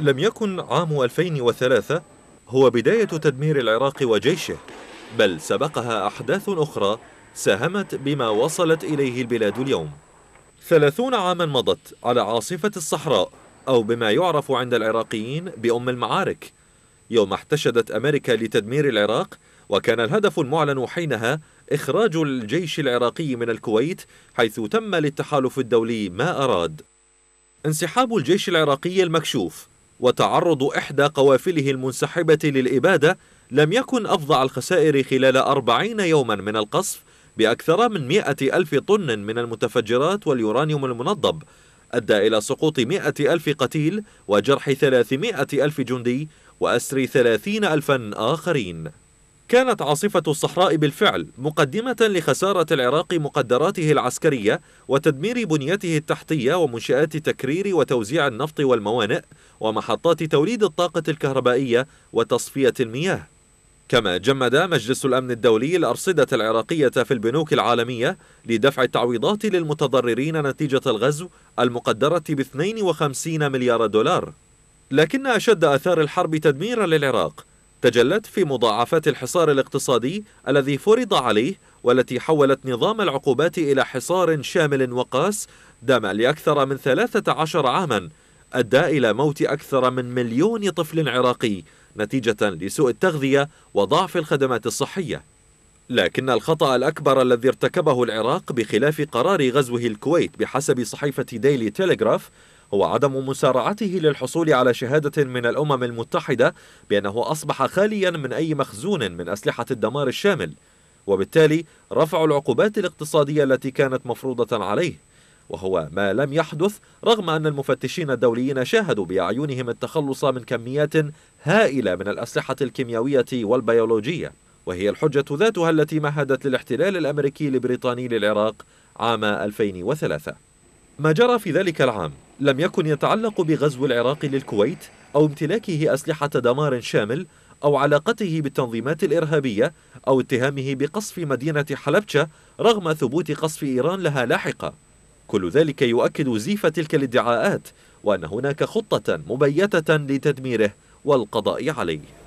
لم يكن عام 2003 هو بداية تدمير العراق وجيشه بل سبقها أحداث أخرى ساهمت بما وصلت إليه البلاد اليوم ثلاثون عاما مضت على عاصفة الصحراء أو بما يعرف عند العراقيين بأم المعارك يوم احتشدت أمريكا لتدمير العراق وكان الهدف المعلن حينها إخراج الجيش العراقي من الكويت حيث تم للتحالف الدولي ما أراد انسحاب الجيش العراقي المكشوف وتعرض إحدى قوافله المنسحبة للإبادة لم يكن أفظع الخسائر خلال أربعين يوما من القصف بأكثر من مئة ألف طن من المتفجرات واليورانيوم المنضب أدى إلى سقوط مئة ألف قتيل وجرح ثلاثمائة ألف جندي وأسر ثلاثين ألفا آخرين كانت عاصفة الصحراء بالفعل مقدمة لخسارة العراق مقدراته العسكرية وتدمير بنيته التحتية ومنشآت تكرير وتوزيع النفط والموانئ ومحطات توليد الطاقة الكهربائية وتصفية المياه كما جمد مجلس الأمن الدولي الأرصدة العراقية في البنوك العالمية لدفع التعويضات للمتضررين نتيجة الغزو المقدرة ب 52 مليار دولار لكن أشد أثار الحرب تدميرا للعراق تجلت في مضاعفات الحصار الاقتصادي الذي فرض عليه والتي حولت نظام العقوبات إلى حصار شامل وقاس دام لأكثر من 13 عاما أدى إلى موت أكثر من مليون طفل عراقي نتيجة لسوء التغذية وضعف الخدمات الصحية لكن الخطأ الأكبر الذي ارتكبه العراق بخلاف قرار غزوه الكويت بحسب صحيفة ديلي تيليغراف هو عدم مسارعته للحصول على شهادة من الأمم المتحدة بأنه أصبح خاليا من أي مخزون من أسلحة الدمار الشامل وبالتالي رفع العقوبات الاقتصادية التي كانت مفروضة عليه وهو ما لم يحدث رغم أن المفتشين الدوليين شاهدوا بأعينهم التخلص من كميات هائلة من الأسلحة الكيميائية والبيولوجية وهي الحجة ذاتها التي مهدت للاحتلال الأمريكي البريطاني للعراق عام 2003 ما جرى في ذلك العام لم يكن يتعلق بغزو العراق للكويت أو امتلاكه أسلحة دمار شامل أو علاقته بالتنظيمات الإرهابية أو اتهامه بقصف مدينة حلبشة رغم ثبوت قصف إيران لها لاحقا كل ذلك يؤكد زيف تلك الادعاءات وأن هناك خطة مبيتة لتدميره والقضاء عليه